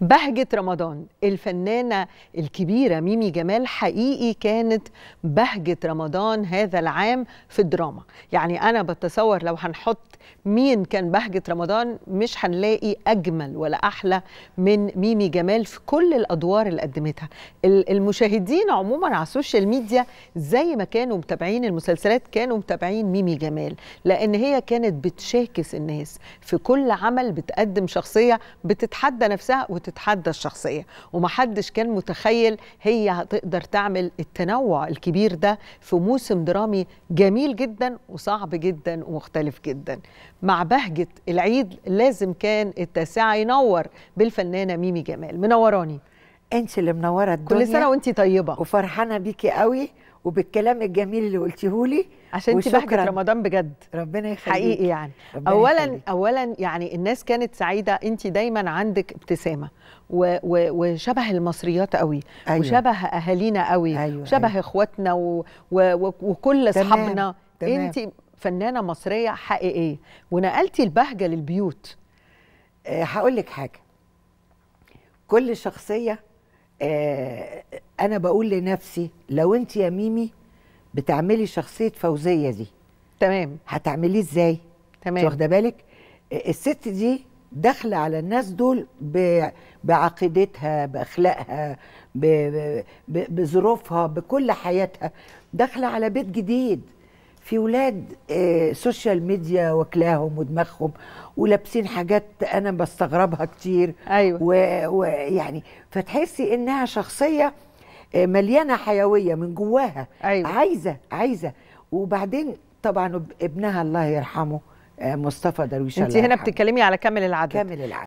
بهجة رمضان الفنانة الكبيرة ميمي جمال حقيقي كانت بهجة رمضان هذا العام في الدراما يعني أنا بتصور لو هنحط مين كان بهجة رمضان مش هنلاقي أجمل ولا أحلى من ميمي جمال في كل الأدوار اللي قدمتها المشاهدين عموما على السوشيال ميديا زي ما كانوا متابعين المسلسلات كانوا متابعين ميمي جمال لأن هي كانت بتشاكس الناس في كل عمل بتقدم شخصية بتتحدى نفسها وت تتحدى الشخصيه ومحدش كان متخيل هي هتقدر تعمل التنوع الكبير ده في موسم درامي جميل جدا وصعب جدا ومختلف جدا مع بهجه العيد لازم كان التاسعه ينور بالفنانه ميمي جمال منوراني انت اللي منوره الدنيا كل سنه وانت طيبه وفرحانه بيكي قوي وبالكلام الجميل اللي قلتيه لي عشان انت بحجه رمضان بجد ربنا يخليك حقيقي يعني اولا يخليك. اولا يعني الناس كانت سعيده انت دايما عندك ابتسامه و و وشبه المصريات قوي أيوة. وشبه اهالينا قوي أيوة. وشبه أيوة. اخواتنا و و وكل اصحابنا انت فنانه مصريه حقيقيه ونقلتي البهجه للبيوت هقول أه لك حاجه كل شخصيه آه انا بقول لنفسي لو انت يا ميمي بتعملي شخصيه فوزيه دي تمام هتعمليه ازاي تمام واخده بالك آه، الست دي داخله على الناس دول بعقيدتها باخلاقها بظروفها بكل حياتها داخله على بيت جديد في ولاد سوشيال آه، ميديا واكلاهم ودماغهم ولابسين حاجات انا بستغربها كتير ايوه ويعني فتحسي انها شخصيه آه، مليانه حيويه من جواها أيوة. عايزه عايزه وبعدين طبعا ابنها الله يرحمه آه، مصطفى درويش انت هنا بتتكلمي على كامل العدد كامل العدد